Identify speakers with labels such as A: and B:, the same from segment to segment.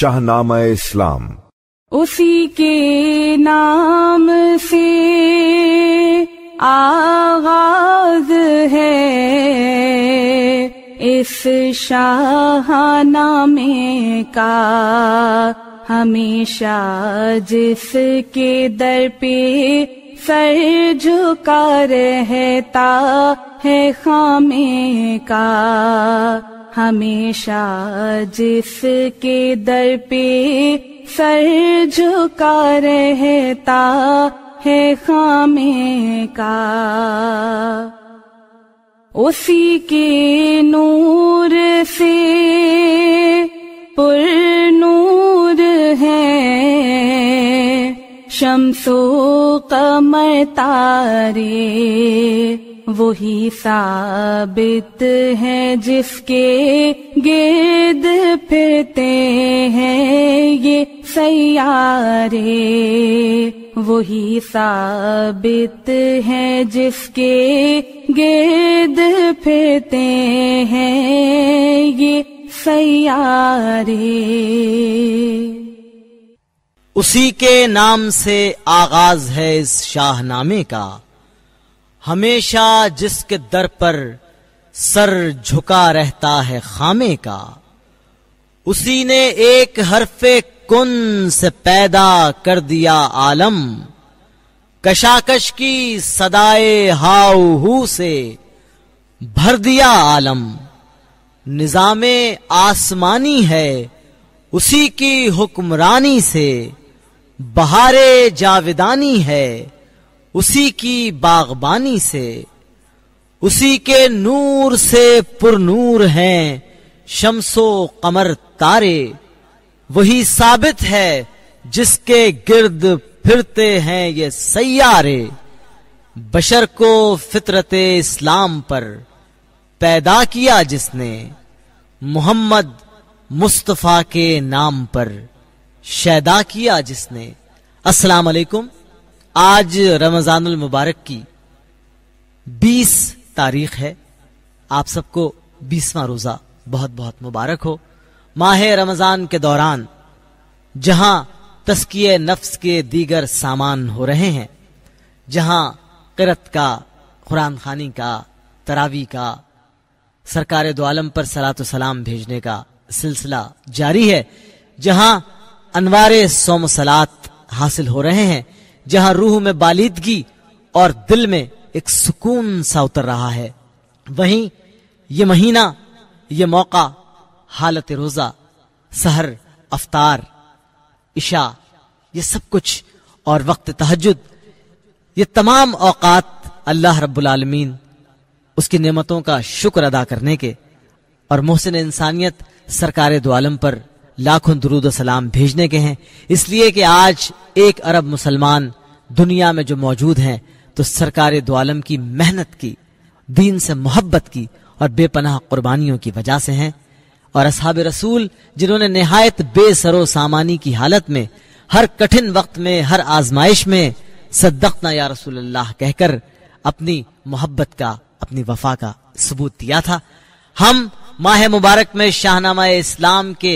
A: शाहनामा इस्लाम
B: उसी के नाम से आगाज है इस शाहनामे का हमेशा जिसके दर पे सर झुका रहता है खामे का हमेशा जिसके दर पे सर झुका रहता है खामी का उसी के नूर से पुर नूर शमसो कमर तारे वही साबित है जिसके गिर्द फिरते हैं ये सैारे वही साबित है जिसके गिर्द फिरते हैं ये सैारे
A: उसी के नाम से आगाज है इस शाहनामे का हमेशा जिसके दर पर सर झुका रहता है खामे का उसी ने एक हरफे कुन से पैदा कर दिया आलम कशाकश की सदाए हाऊ से भर दिया आलम निजामे आसमानी है उसी की हुक्मरानी से बहारे जाविदानी है उसी की बागबानी से उसी के नूर से पुरनूर हैं शमसो कमर तारे वही साबित है जिसके गिर्द फिरते हैं ये सैारे बशर को फितरत इस्लाम पर पैदा किया जिसने मोहम्मद मुस्तफ़ा के नाम पर शैदा किया जिसने अस्सलाम वालेकुम आज रमज़ानुल मुबारक की 20 तारीख है आप सबको 20वां रोज़ा बहुत बहुत मुबारक हो माह रमज़ान के दौरान जहां तस्किय नफ्स के दीगर सामान हो रहे हैं जहां करत का कुरान खानी का तरावी का सरकार दो आलम पर सलात सलाम भेजने का सिलसिला जारी है जहां अनवार सोम सलात हासिल हो रहे हैं जहां रूह में बालीदगी और दिल में एक सुकून सा उतर रहा है वहीं ये महीना ये मौका हालत रोजा सहर अफतार इशा ये सब कुछ और वक्त तहजद ये तमाम औकात अल्लाह रब्बुल उसकी नेमतों का शुक्र अदा करने के और मोहसिन इंसानियत सरकार दो आलम पर लाखों दरुद सलाम भेजने के हैं इसलिए कि आज एक अरब मुसलमान दुनिया में जो मौजूद हैं तो सरकार दोआलम की मेहनत की दीन से मोहब्बत की और बेपनाह कुर्बानियों की वजह से हैं और असहाब रसूल जिन्होंने नहायत बेसरो सामानी की हालत में हर कठिन वक्त में हर आजमाइश में सद्दकना या रसूल अल्लाह कहकर अपनी मोहब्बत का अपनी वफा का सबूत दिया था हम माह मुबारक में शाहनामा इस्लाम के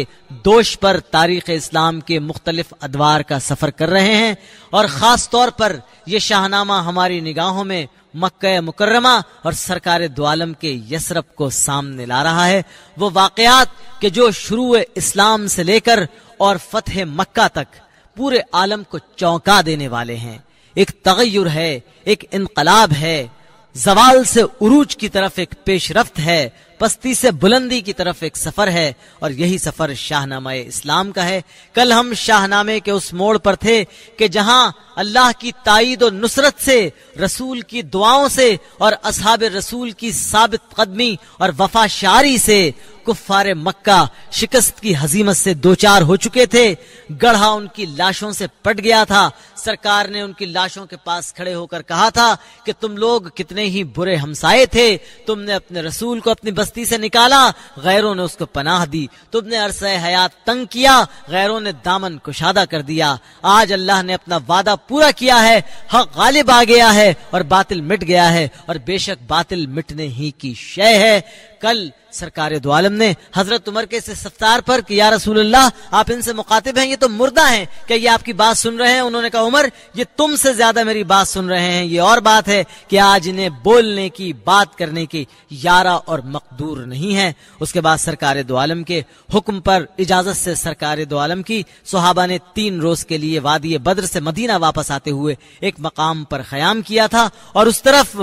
A: दोष पर तारीख इस्लाम के मुख्तलिफ अदवार का सफ़र कर रहे हैं और ख़ास तौर पर यह शाहनामा हमारी निगाहों में मक्का मुकर्रमा और सरकार दुआलम के यसरब को सामने ला रहा है वो वाकयात के जो शुरू इस्लाम से लेकर और फतेह मक्का तक पूरे आलम को चौंका देने वाले हैं एक तगैर है एक इनकलाब है जवाल से उरूज की तरफ एक पेशरफ्त है पस्ती से बुलंदी की तरफ एक सफर है और यही सफर शाहनामा इस्लाम का है कल हम शाहनामे के उस मोड़ पर थे कि जहां अल्लाह की ताइद और नुसरत से रसूल की दुआओं से और असहाब रसूल की साबित कदमी और वफाशारी से कुफार मक्का शिकस्त की हजीमत से दो चार हो चुके थे गढ़ा उनकी लाशों से पट गया था सरकार ने उनकी लाशों के पास खड़े होकर कहा था कि तुम लोग कितने ही बुरे हमसाए थे तुमने अपने रसूल को अपनी बस्ती से निकाला गैरों ने उसको पनाह दी तुमने अरसे हयात तंग किया गैरों ने दामन कुशादा कर दिया आज अल्लाह ने अपना वादा पूरा किया है हक गालिब आ गया है और बातिल मिट गया है और बेशक बातिल मिटने ही की शय है कल सरकार दो ने हजरत उमर के इस सफ्तार पर कि या रसूल अल्लाह आप इनसे मुखातिब हैं ये तो मुर्दा हैं क्या ये आपकी बात सुन रहे हैं उन्होंने कहा उमर ये तुमसे ज्यादा मेरी बात सुन रहे हैं ये और बात है कि आज इन्हें बोलने की बात करने की यारा और मकदूर नहीं है उसके बाद सरकार दो आलम के हुक्म पर इजाजत से सरकार दो आलम की सुहाबा ने तीन रोज के लिए वादी बद्र से मदीना वापस आते हुए एक मकाम पर क्याम किया था और उस तरफ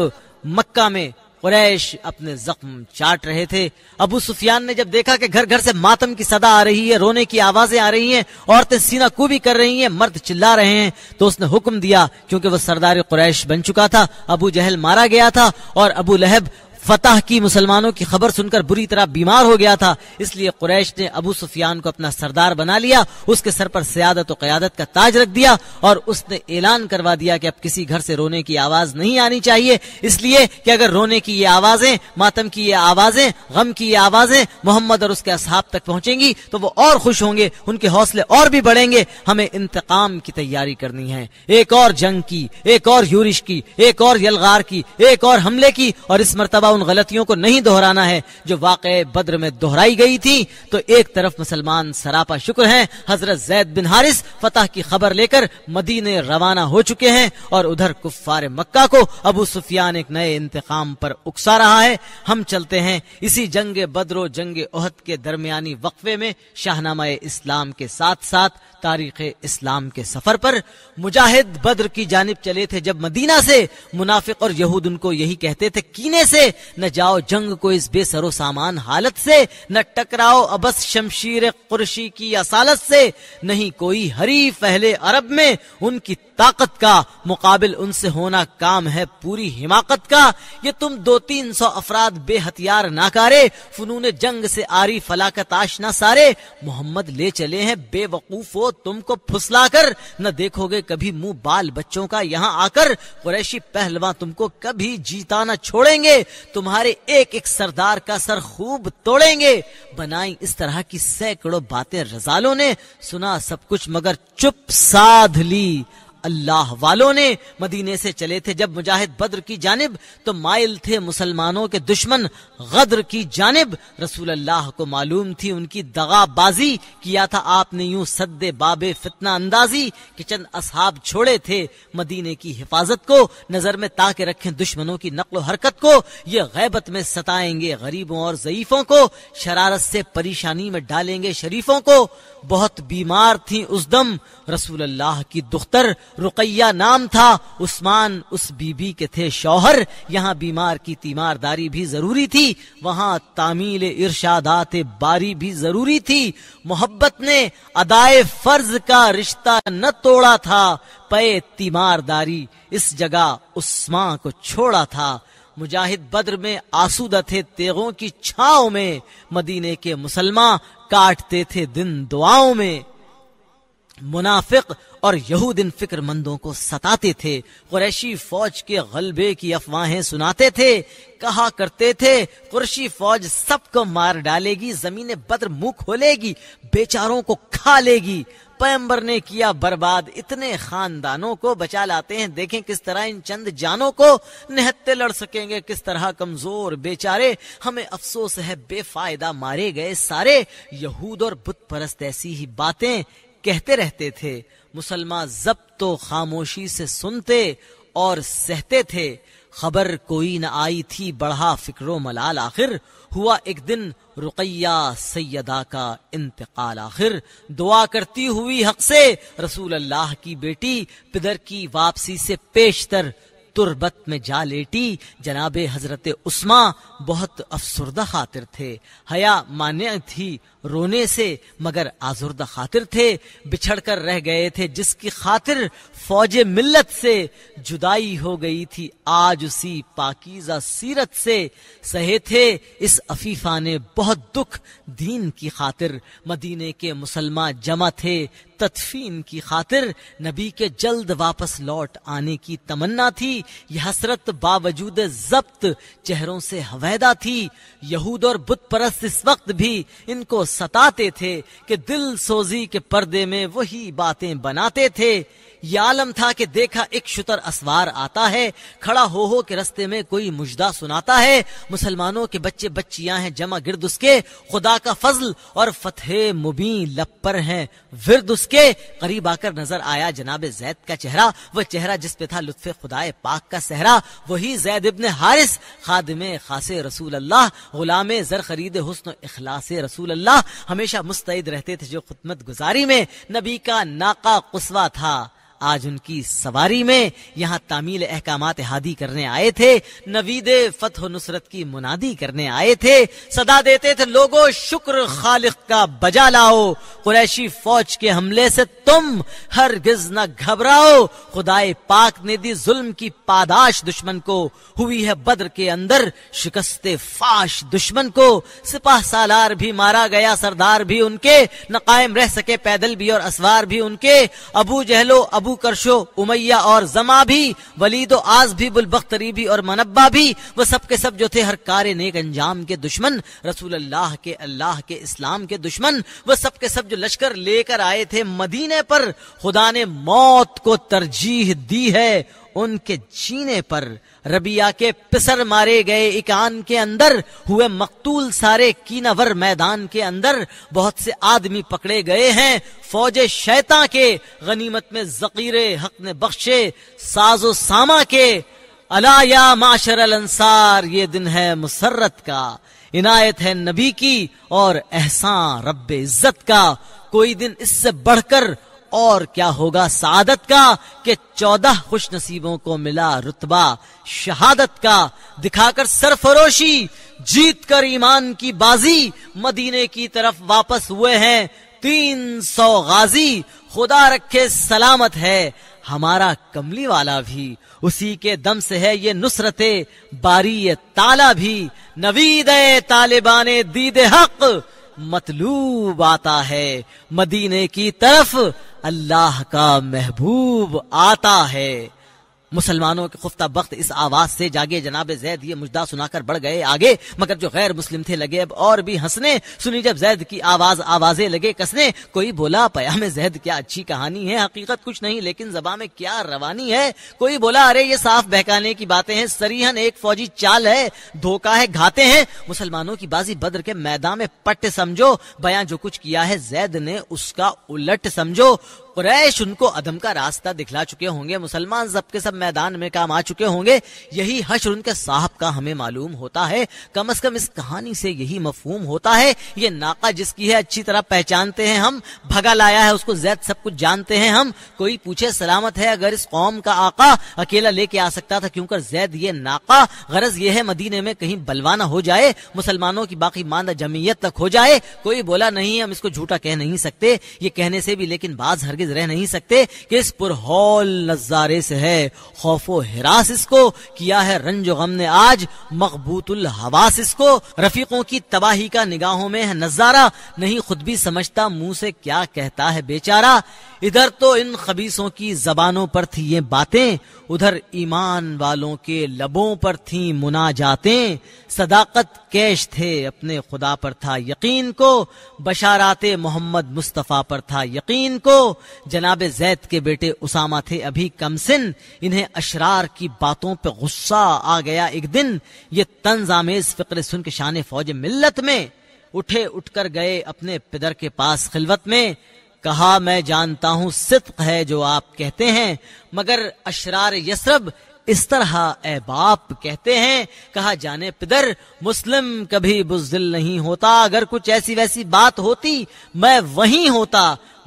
A: मक्का में कुरैश अपने जख्म चाट रहे थे अबू सुफियान ने जब देखा कि घर घर से मातम की सदा आ रही है रोने की आवाजें आ रही हैं औरतें सीना कूबी कर रही हैं मर्द चिल्ला रहे हैं तो उसने हुक्म दिया क्योंकि वह सरदार कुरैश बन चुका था अबू जहल मारा गया था और अबू लहब फतह की मुसलमानों की खबर सुनकर बुरी तरह बीमार हो गया था इसलिए कुरैश ने अबू सुफियान को अपना सरदार बना लिया उसके सर पर सियादत और क्यादत का ताज रख दिया और उसने ऐलान करवा दिया कि अब किसी घर से रोने की आवाज नहीं आनी चाहिए इसलिए कि अगर रोने की ये आवाजें मातम की ये आवाजें गम की ये आवाजें मोहम्मद और उसके असहाब तक पहुंचेंगी तो वो और खुश होंगे उनके हौसले और भी बढ़ेंगे हमें इंतकाम की तैयारी करनी है एक और जंग की एक और यूरिश की एक और यलगार की एक और हमले की और इस मरतबा उन गलतियों को नहीं दोहराना है जो वाक़ बद्र में दोहराई गई थी तो एक तरफ मुसलमान सरापा शुक्र हैं हजरत जैद बिन हारिस फतह की खबर लेकर मदीने रवाना हो चुके हैं और उधर कुफ्फार मक्का को अबू सुफियान एक नए इंतकाम पर उकसा रहा है हम चलते हैं इसी जंग बद्रो जंग ओहद के दरमियानी वक्फे में शाहनामा इस्लाम के साथ साथ तारीख इस्लाम के सफर पर मुजाहिद बद्र की जानब चले थे जब मदीना से मुनाफिक और यहूद उनको यही कहते थे कीने से न जाओ जंग को इस बेसरो सामान हालत से न टकराओ अबस शमशीर कुर्शी की असालत से नहीं कोई हरी पहले अरब में उनकी ताकत का मुकाबिल उनसे होना काम है पूरी हिमाकत का ये तुम दो तीन सौ अफराद बेहतियार नाकारे फनून जंग से आरी फलाकत ना सारे मोहम्मद ले चले हैं बेवकूफ हो तुमको फुसला कर न देखोगे कभी मुंह बाल बच्चों का यहाँ आकर कुरैशी पहलवा तुमको कभी जीता ना छोड़ेंगे तुम्हारे एक एक सरदार का सर खूब तोड़ेंगे बनाई इस तरह की सैकड़ों बातें रजालों ने सुना सब कुछ मगर चुप साध ली अल्लाह वालों ने मदीने से चले थे जब मुजाहिद बद्र की जानब तो माइल थे मुसलमानों के दुश्मन गद्र की जानब रसूल अल्लाह को मालूम थी उनकी दगाबाजी किया था आपने यूं सद्दे बाबे फितना अंदाजी कि चंद असहाब छोड़े थे मदीने की हिफाजत को नजर में ताके रखें दुश्मनों की नकल हरकत को ये गैबत में सताएंगे गरीबों और जयीफों को शरारत से परेशानी में डालेंगे शरीफों को बहुत बीमार थी उस दम रसूल अल्लाह की दुख्तर रुकैया नाम था उस्मान उस बीबी के थे शौहर यहाँ बीमार की तीमारदारी भी जरूरी थी वहाँ तामील इर्शादात बारी भी जरूरी थी मोहब्बत ने अदाए फर्ज का रिश्ता न तोड़ा था पे तीमारदारी इस जगह उस्मा को छोड़ा था मुजाहिद बद्र में आसूदा थे तेगों की छाओ में मदीने के मुसलमान काटते थे दिन दुआओं में मुनाफिक और यहूदिन फिक्रमंदों को सताते थे कुरैशी फौज के गलबे की अफवाहें सुनाते थे कहा करते थे कुरैशी फौज सबको मार डालेगी जमीन बद्र मुंह खोलेगी बेचारों को खा लेगी पैम्बर ने किया बर्बाद इतने खानदानों को बचा लाते हैं देखें किस तरह इन चंद जानों को निहत्ते लड़ सकेंगे किस तरह कमजोर बेचारे हमें अफसोस है बेफायदा मारे गए सारे यहूद और बुत परस्त ऐसी ही बातें कहते रहते थे मुसलमान जब तो खामोशी से सुनते और सहते थे खबर कोई न आई थी बढ़ा फिक्रो मलाल आखिर हुआ एक दिन रुकैया सैदा का इंतकाल आखिर दुआ करती हुई हक से रसूल अल्लाह की बेटी पिदर की वापसी से पेशतर तुरबत में जा लेटी जनाब हजरत उस्मा बहुत अफसरदा खातिर थे हया मान्य थी रोने से मगर आजुर्द खातिर थे बिछड़ कर रह गए थे जिसकी खातिर फौज मिल्लत से जुदाई हो गई थी आज उसी पाकिजा सीरत से सहे थे इस अफीफा ने बहुत दुख दीन की खातिर मदीने के मुसलमान जमा थे तदफीन की खातिर नबी के जल्द वापस लौट आने की तमन्ना थी यह हसरत बावजूद जब्त चेहरों से हवैदा थी यहूद और बुत परस्त इस वक्त भी इनको सताते थे कि दिल सोजी के पर्दे में वही बातें बनाते थे ये आलम था कि देखा एक शुतर असवार आता है खड़ा हो हो के रस्ते में कोई मुजदा सुनाता है मुसलमानों के बच्चे बच्चियां हैं जमा गिरद उसके खुदा का फजल और फतेह मुबी लपर है विरद उसके करीब आकर नजर आया जनाब जैद का चेहरा वह चेहरा जिस पे था लुत्फ खुदाए पाक का सहरा वही जैद इबन हारिस में खास रसूल अल्लाह गुलाम जर खरीद हुसन इखलास रसूल अल्लाह हमेशा मुस्तैद रहते थे जो खुदमत गुजारी में नबी का नाका कुसवा था आज उनकी सवारी में यहाँ तामील अहकाम हादी करने आए थे नवीद फतह नुसरत की मुनादी करने आए थे सदा देते थे लोगो शुक्र खालिक का बजा लाओ कुरैशी फौज के हमले से तुम हर गिज न घबराओ खुदाए पाक ने दी जुल्म की पादाश दुश्मन को हुई है बद्र के अंदर शिकस्त फाश दुश्मन को सिपाह सालार भी मारा गया सरदार भी उनके न कायम रह सके पैदल भी और असवार भी उनके अबू जहलो अबू अबू करशो उमैया और जमा भी वलीदो आज भी बुलबख्तरी भी और मनब्बा भी वो सब के सब जो थे हर कार्य नेक अंजाम के दुश्मन रसूल अल्लाह के अल्लाह के इस्लाम के दुश्मन वो सब के सब जो लश्कर लेकर आए थे मदीने पर खुदा ने मौत को तरजीह दी है उनके जीने पर रबिया के पिसर मारे गए इकान के अंदर हुए मकतूल सारे कीनावर मैदान के अंदर बहुत से आदमी पकड़े गए हैं फौज शैता के गनीमत में जकीरे हक ने बख्शे साजो सामा के अलाया माशर अल अंसार ये दिन है मुसरत का इनायत है नबी की और एहसान रब इज्जत का कोई दिन इससे बढ़कर और क्या होगा सादत का कि चौदह खुश नसीबों को मिला रुतबा शहादत का दिखाकर सरफरोशी जीत कर ईमान की बाजी मदीने की तरफ वापस हुए हैं तीन सौ गाजी खुदा रखे सलामत है हमारा कमली वाला भी उसी के दम से है ये नुसरत बारी ताला भी नवीद तालिबान दीद हक मतलूब आता है मदीने की तरफ अल्लाह का महबूब आता है मुसलमानों के खुफ्ता बख्त इस आवाज से जागे जनाब जैद ये मुजदा सुनाकर बढ़ गए आगे मगर जो गैर मुस्लिम थे लगे अब और भी हंसने सुनी जब जैद की आवाज आवाजें लगे कसने कोई बोला पया में जैद क्या अच्छी कहानी है हकीकत कुछ नहीं लेकिन जबा में क्या रवानी है कोई बोला अरे ये साफ बहकाने की बातें हैं सरीहन एक फौजी चाल है धोखा है घाते हैं मुसलमानों की बाजी बद्र के मैदान में पट समझो बयां जो कुछ किया है जैद ने उसका उलट समझो कुरैश उनको अदम का रास्ता दिखला चुके होंगे मुसलमान सब के सब मैदान में काम आ चुके होंगे यही हशर उनके साहब का हमें मालूम होता है कम अज कम इस कहानी से यही मफहूम होता है ये नाका जिसकी है अच्छी तरह पहचानते हैं हम भगा लाया है उसको जैद सब कुछ जानते हैं हम कोई पूछे सलामत है अगर इस कौम का आका अकेला लेके आ सकता था क्योंकि जैद ये नाका गरज ये है मदीने में कहीं बलवाना हो जाए मुसलमानों की बाकी मांद जमीयत तक हो जाए कोई बोला नहीं हम इसको झूठा कह नहीं सकते ये कहने से भी लेकिन बाज हर हरगिज रह नहीं सकते कि इस पुरहौल नजारे से है खौफो हिरास इसको किया है रंज गम ने आज मकबूतुल हवास इसको रफीकों की तबाही का निगाहों में है नजारा नहीं खुद भी समझता मुंह से क्या कहता है बेचारा इधर तो इन खबीसों की जबानों पर थी ये बातें उधर ईमान वालों के लबों पर थी मुना जाते सदाकत कैश थे अपने खुदा पर था यकीन को बशाराते मोहम्मद मुस्तफ़ा पर था यकीन को जनाब जैद के बेटे उसामा थे अभी कमसिन इन्हें अशरार की बातों पे गुस्सा आ गया एक दिन ये तंज आमेज फ़िक्र सुन के शान फौज मिल्लत में उठे उठकर गए अपने पिदर के पास खिलवत में कहा मैं जानता हूं सिद्क है जो आप कहते हैं मगर अशरार यसरब इस तरह ए बाप कहते हैं कहा जाने पिदर मुस्लिम कभी बुजदिल नहीं होता अगर कुछ ऐसी वैसी बात होती मैं वहीं होता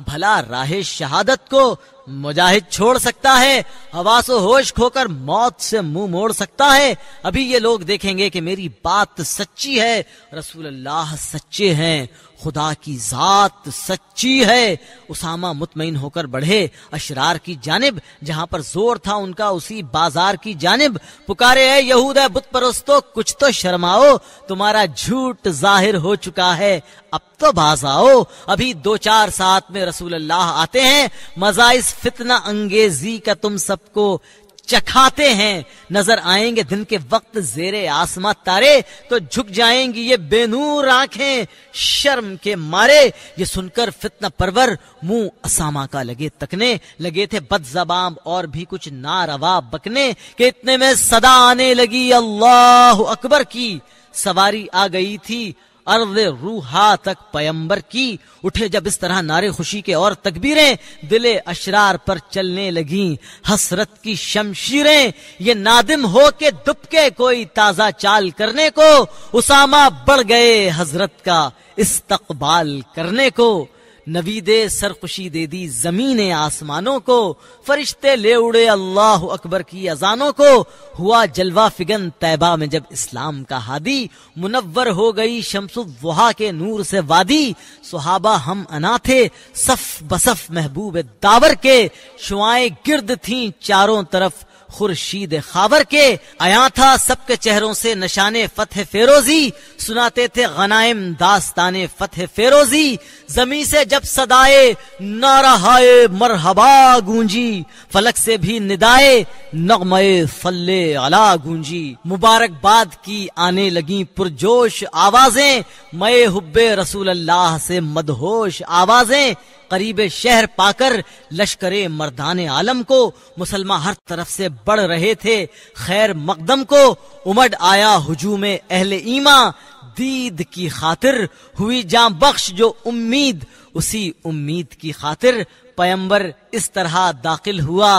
A: भला राह शहादत को मुजाहिद छोड़ सकता है हवास होश खोकर मौत से मुंह मोड़ सकता है अभी ये लोग देखेंगे कि मेरी बात सच्ची है रसूल अल्लाह सच्चे हैं खुदा की जात सच्ची है उसामा मुतमिन होकर बढ़े अशरार की जानब जहां पर जोर था उनका उसी बाजार की जानब पुकारे है यहूद है बुत परोस्तो कुछ तो शर्माओ तुम्हारा झूठ जाहिर हो चुका है अब तो आ अभी दो चार साथ में रसूल अल्लाह आते हैं मजा इस फितना अंगेजी का तुम सबको चखाते हैं नजर आएंगे दिन के वक्त जेरे आसमा तारे तो झुक जाएंगी ये बेनूर आंखें शर्म के मारे ये सुनकर फितना परवर मुंह असामा का लगे तकने लगे थे बदजबाम और भी कुछ नारवा बकने के इतने में सदा आने लगी अल्लाह अकबर की सवारी आ गई थी अर्द रूहा तक पयंबर की उठे जब इस तरह नारे खुशी के और तकबीरें दिले अशरार पर चलने लगी हसरत की शमशीरें ये नादिम हो के दुबके कोई ताजा चाल करने को उसामा बढ़ गए हजरत का इस्तकबाल करने को नवीदे सरखुशी दे दी जमीन आसमानों को फरिश्ते ले उड़े अल्लाह अकबर की अजानों को हुआ जलवा फिगन तैबा में जब इस्लाम का हादी मुनव्वर हो गई वहा के नूर से वादी सुहाबा हम अना थे सफ बसफ महबूब दावर के शुआ गिर्द थी चारों तरफ खुर्शीद खावर के आया था सबके चेहरों से नशाने फतेह फेरोजी सुनाते थे गनाइम दास्ताने फतेह फेरोजी जमी से जब सदाए नाराहाए मरहबा गूंजी फलक से भी निदाए नगमय फल्ले अला गूंजी मुबारकबाद की आने लगी पुरजोश आवाजें मय हुब्बे रसूल अल्लाह से मदहोश आवाजें करीब शहर पाकर लश्कर मर्दान आलम को मुसलमान हर तरफ से बढ़ रहे थे खैर मकदम को उमड़ आया हजूम अहले ईमा दीद की खातिर हुई जां बख्श जो उम्मीद उसी उम्मीद की खातिर पयंबर इस तरह दाखिल हुआ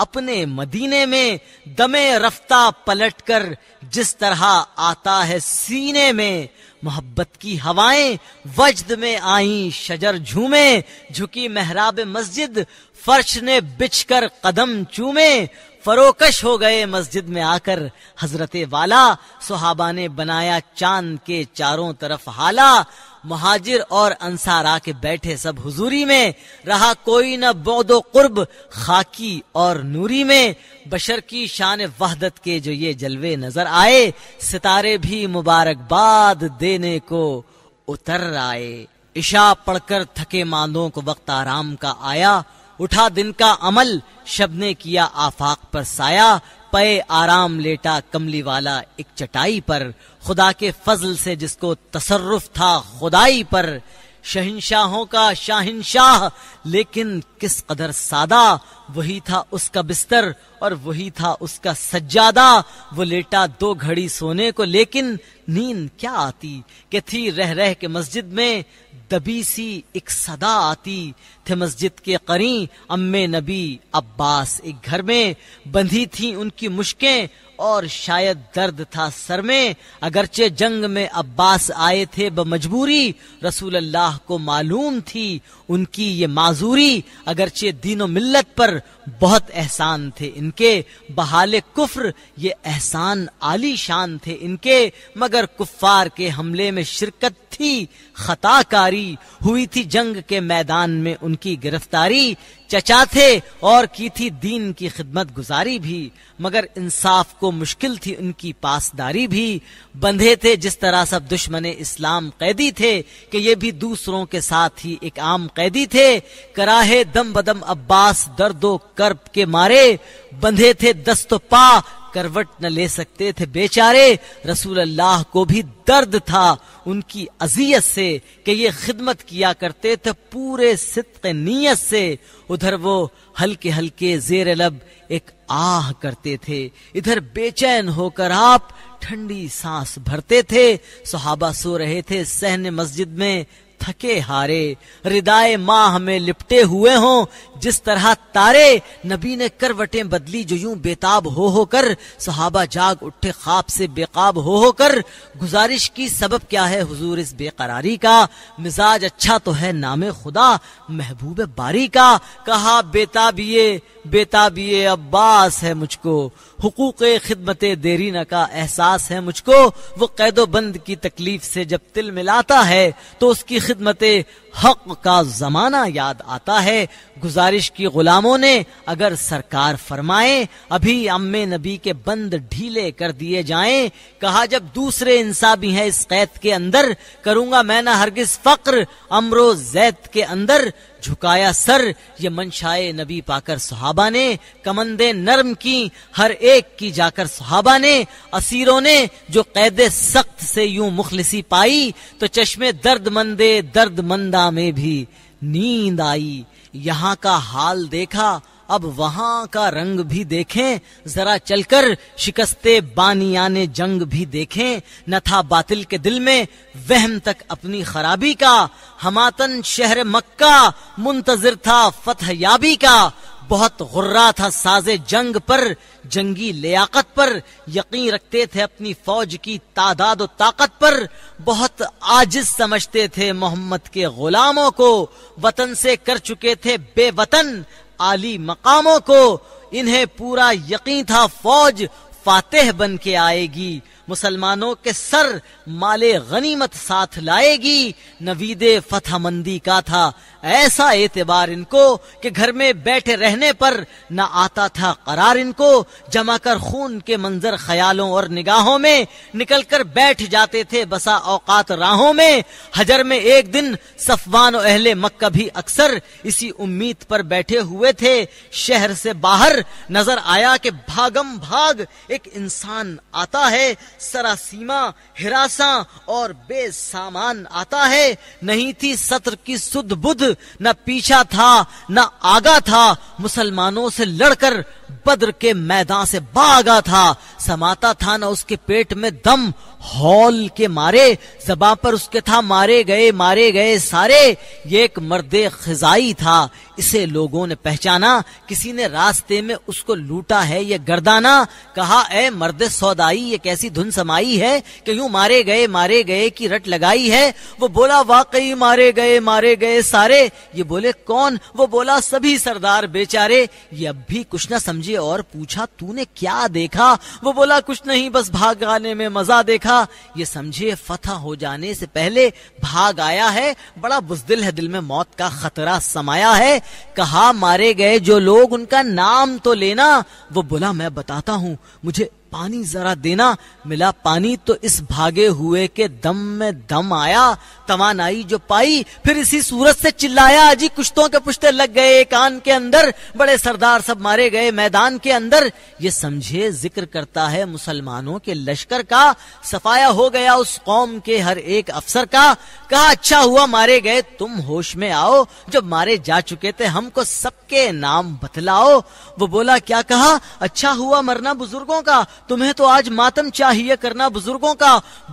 A: अपने मदीने में दमे रफ्ता पलटकर जिस तरह आता है सीने में मोहब्बत की हवाएं वजद में आई शजर झूमे झुकी मेहराब मस्जिद फर्श ने बिछकर कदम चूमे फरोकश हो गए मस्जिद में आकर हजरत वाला सुहाबा ने बनाया चांद के चारों तरफ हाला महाजिर और अंसार आके बैठे सब हुजूरी में रहा कोई न बौदो कुर्ब खाकी और नूरी में बशर की शान वहदत के जो ये जलवे नजर आए सितारे भी मुबारकबाद देने को उतर आए इशा पढ़कर थके मांदों को वक्त आराम का आया उठा दिन का अमल शब ने किया आफाक पर साया पे आराम लेटा कमली वाला एक चटाई पर खुदा के फजल से जिसको तसरुफ था खुदाई पर शहिनशाहों का शाहिनशाह लेकिन किस कदर सादा वही था उसका बिस्तर और वही था उसका सज्जादा वो लेटा दो घड़ी सोने को लेकिन नींद क्या आती के थी रह रह के मस्जिद में दबी सी एक सदा आती थे मस्जिद के करी अम्मे नबी अब्बास एक घर में बंधी थी उनकी मुश्कें और शायद दर्द था सर में अगरचे जंग में अब्बास आए थे ब मजबूरी रसूल अल्लाह को मालूम थी उनकी ये माजूरी अगरचे दीनो मिल्लत पर बहुत एहसान थे इनके बहाल कुफ्र ये एहसान आली शान थे इनके मगर कुफार के हमले में शिरकत थी खताकारी हुई थी जंग के मैदान में उनकी गिरफ्तारी चचा थे और की थी दीन की खिदमत गुजारी भी मगर इंसाफ को मुश्किल थी उनकी पासदारी भी बंधे थे जिस तरह सब दुश्मन इस्लाम कैदी थे कि ये भी दूसरों के साथ ही एक आम कैदी थे कराहे दम बदम अब्बास दर्दो कर्प के मारे बंधे थे दस्त पा करवट न ले सकते थे बेचारे रसूल अल्लाह को भी दर्द था उनकी अजियत से कि ये खिदमत किया करते थे पूरे सिद्क नीयत से उधर वो हल्के हल्के जेर लब एक आह करते थे इधर बेचैन होकर आप ठंडी सांस भरते थे सहाबा सो रहे थे सहन मस्जिद में थके हारे हृदय माँ हमें लिपटे हुए हों जिस तरह तारे नबी ने करवटें बदली जो यूं बेताब हो होकर सहाबा जाग उठे खाब से बेकाब हो होकर गुजारिश की सबब क्या है हुजूर इस बेकरारी का मिजाज अच्छा तो है नाम खुदा महबूब बारी का कहा बेताबिए बेताबिए अब्बास है मुझको हकूक़ खिदमत देरीना का एहसास है मुझको वो कैदो बंद की तकलीफ से जब तिल मिलाता है तो उसकी खिदमत हक का ज़माना याद आता है गुजारिश की गुलामों ने अगर सरकार फरमाए अभी अम्मे नबी के बंद ढीले कर दिए जाएं कहा जब दूसरे इंसा भी हैं इस कैद के अंदर करूंगा मैं ना हरगिज फ़क्र अमरो जैद के अंदर झुकाया सर ये मनशाए नबी पाकर सुहाबा ने कमंदे नर्म की हर एक की जाकर सुहाबा ने असीरों ने जो कैद सख्त से यूं मुखलिसी पाई तो चश्मे दर्द मंदे दर्द मंदा में भी नींद आई यहाँ का हाल देखा अब वहां का रंग भी देखें जरा चलकर शिकस्ते बानियाने जंग भी देखें न था बातिल के दिल में वहम तक अपनी खराबी का हमातन शहर मक्का मुंतजर था फतह याबी का बहुत गुर्रा था साजे जंग पर जंगी लियाकत पर यकीन रखते थे अपनी फौज की तादाद और ताकत पर बहुत आजिज समझते थे मोहम्मद के गुलामों को वतन से कर चुके थे बेवतन आली मकामों को इन्हें पूरा यकीन था फौज फातेह बन के आएगी मुसलमानों के सर माले गनीमत साथ लाएगी नवीद फतह मंदी का था ऐसा एतबार इनको कि घर में बैठे रहने पर न आता था करार इनको जमा कर खून के मंजर ख्यालों और निगाहों में निकल कर बैठ जाते थे बसा औकात राहों में हजर में एक दिन सफवान और अहले मक्का भी अक्सर इसी उम्मीद पर बैठे हुए थे शहर से बाहर नजर आया कि भागम भाग एक इंसान आता है सरासीमा हिरासा और बेसामान आता है नहीं थी सत्र की सुध बुध न पीछा था न आगा था मुसलमानों से लड़कर बद्र के मैदान से भागा था समाता था ना उसके पेट में दम हॉल के मारे जबा पर उसके था मारे गए मारे गए सारे ये एक मर्द खजाई था इसे लोगों ने पहचाना किसी ने रास्ते में उसको लूटा है ये गर्दाना कहा ए मर्द सौदाई ये कैसी धुन समाई है कि यूं मारे गए मारे गए की रट लगाई है वो बोला वाकई मारे गए मारे गए सारे ये बोले कौन वो बोला सभी सरदार बेचारे ये अब भी कुछ ना समझ समझे और पूछा तूने क्या देखा वो बोला कुछ नहीं बस भाग आने में मजा देखा ये समझे फतह हो जाने से पहले भाग आया है बड़ा बुजदिल है दिल में मौत का खतरा समाया है कहा मारे गए जो लोग उनका नाम तो लेना वो बोला मैं बताता हूँ मुझे पानी जरा देना मिला पानी तो इस भागे हुए के दम में दम आया आई जो पाई फिर इसी सूरत से चिल्लाया अजी कुश्तों के पुश्ते लग गए कान के अंदर बड़े सरदार सब मारे गए मैदान के अंदर ये समझे जिक्र करता है मुसलमानों के लश्कर का सफाया हो गया उस कौम के हर एक अफसर का कहा अच्छा हुआ मारे गए तुम होश में आओ जब मारे जा चुके थे हमको सबके नाम बतलाओ वो बोला क्या कहा अच्छा हुआ मरना बुजुर्गों का तुम्हें तो आज मातम चाहिए करना बुजुर्गों का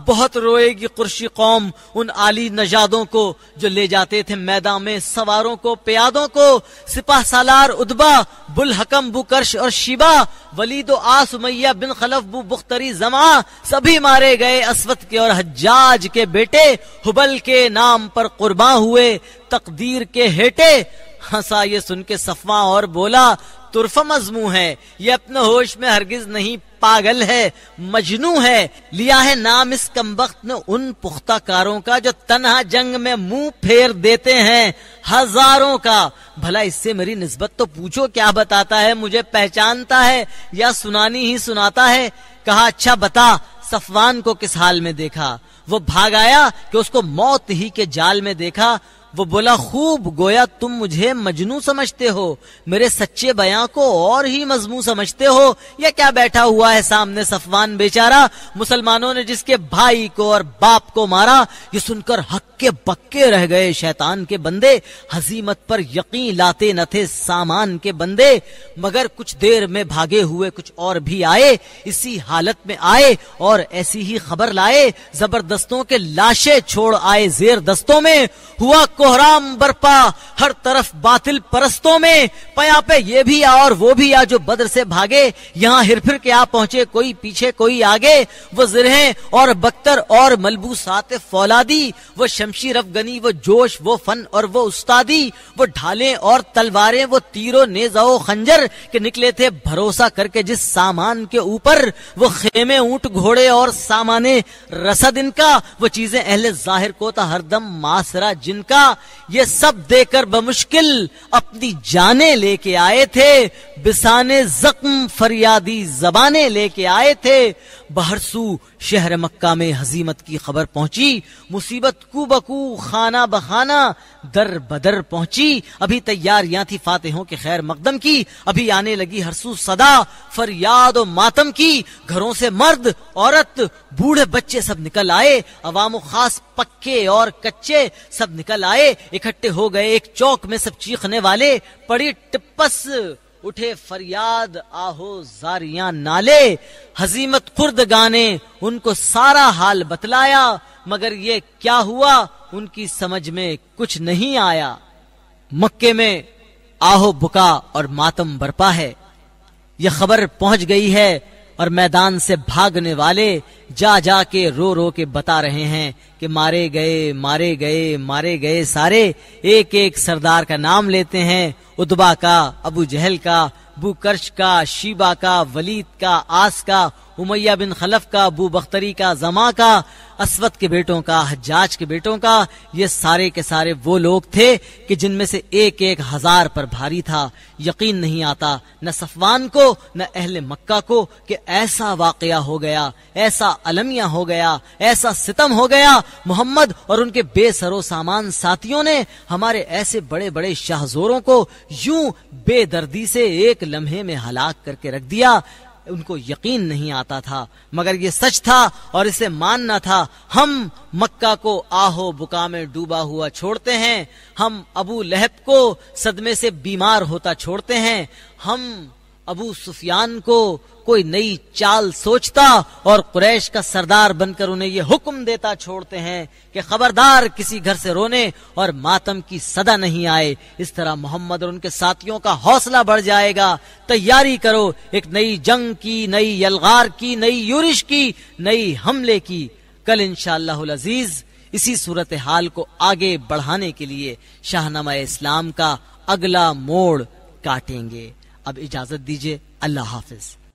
A: बहुत रोएगी कुर्शी कौम उन आली नजादों को जो ले जाते थे मैदान में सवारों को प्यादों को सिपाह सालार उदबा हकम बुकर्श और शिबा वलीद आस बिन खलफ बु बुख्तरी जमा सभी मारे गए असवत के और हजाज के बेटे हुबल के नाम पर कुर्बान हुए तकदीर के हेटे हंसा ये सुन के सफवा और बोला तुरफ मजमू है ये अपने होश में हरगिज नहीं पागल है मजनू है लिया है नाम इस कम वक्त ने उन पुख्ता कारों का जो तनहा जंग में मुंह फेर देते हैं हजारों का भला इससे मेरी नस्बत तो पूछो क्या बताता है मुझे पहचानता है या सुनानी ही सुनाता है कहा अच्छा बता सफवान को किस हाल में देखा वो भाग आया कि उसको मौत ही के जाल में देखा वो बोला खूब गोया तुम मुझे मजनू समझते हो मेरे सच्चे बयां को और ही मजमू समझते हो या क्या बैठा हुआ है सामने सफवान बेचारा मुसलमानों ने जिसके भाई को और बाप को मारा ये सुनकर हक्के बक्के रह गए शैतान के बंदे हजीमत पर यकीन लाते न थे सामान के बंदे मगर कुछ देर में भागे हुए कुछ और भी आए इसी हालत में आए और ऐसी ही खबर लाए जबरदस्तों के लाशें छोड़ आए जेर दस्तों में हुआ को कोहराम बरपा हर तरफ बातिल परस्तों में पया पे ये भी आ और वो भी आ जो बद्र से भागे यहाँ हिरफिर के आ पहुंचे कोई पीछे कोई आगे वो जिरहे और बख्तर और मलबू मलबूसात फौलादी वो शमशीर अफगनी वो जोश वो फन और वो उस्तादी वो ढाले और तलवारें वो तीरों जाओ खंजर के निकले थे भरोसा करके जिस सामान के ऊपर वो खेमे ऊंट घोड़े और सामाने रसद इनका वो चीजें अहले जाहिर को था तो हरदम मासरा जिनका ये सब देकर बमुश्किल अपनी जाने लेके आए थे बिसाने जख्म फरियादी जबाने लेके आए थे बहरसू शहर मक्का में हजीमत की खबर पहुंची मुसीबत कु बकू खाना बखाना दर बदर पहुंची अभी तैयारियां थी फातेहों के खैर मकदम की अभी आने लगी हरसू सदा फरियाद और मातम की घरों से मर्द औरत बूढ़े बच्चे सब निकल आए अवाम खास पक्के और कच्चे सब निकल आए इकट्ठे हो गए एक चौक में सब चीखने वाले पड़ी टिप्पस उठे फरियाद आहो जारिया नाले हजीमत खुर्द गाने उनको सारा हाल बतलाया मगर ये क्या हुआ उनकी समझ में कुछ नहीं आया मक्के में आहो बुका और मातम बरपा है यह खबर पहुंच गई है और मैदान से भागने वाले जा जा के रो रो के बता रहे हैं कि मारे गए मारे गए मारे गए सारे एक एक सरदार का नाम लेते हैं उदबा का अबू जहल का बुकर्श का शीबा का वलीद का आस का उमैया बिन खलफ का बू बख्तरी का जमा का असवत के बेटों का हजाज के बेटों का ये सारे के सारे वो लोग थे कि जिनमें से एक एक हजार पर भारी था यकीन नहीं आता न सफवान को न अहल मक्का को कि ऐसा वाकया हो गया ऐसा अलमिया हो गया ऐसा सितम हो गया मोहम्मद और उनके बेसरो सामान साथियों ने हमारे ऐसे बड़े बड़े शाहजोरों को यूं बेदर्दी से एक लम्हे में हलाक करके रख दिया उनको यकीन नहीं आता था मगर ये सच था और इसे मानना था हम मक्का को आहो बुका में डूबा हुआ छोड़ते हैं हम अबू लहब को सदमे से बीमार होता छोड़ते हैं हम अबू सुफियान को कोई नई चाल सोचता और कुरैश का सरदार बनकर उन्हें यह हुक्म देता छोड़ते हैं कि खबरदार किसी घर से रोने और मातम की सदा नहीं आए इस तरह मोहम्मद और उनके साथियों का हौसला बढ़ जाएगा तैयारी करो एक नई जंग की नई यलगार की नई यूरिश की नई हमले की कल इंशाल्लाह अजीज इसी सूरत हाल को आगे बढ़ाने के लिए शाहनामा इस्लाम का अगला मोड़ काटेंगे अब इजाजत दीजिए अल्लाह हाफिज़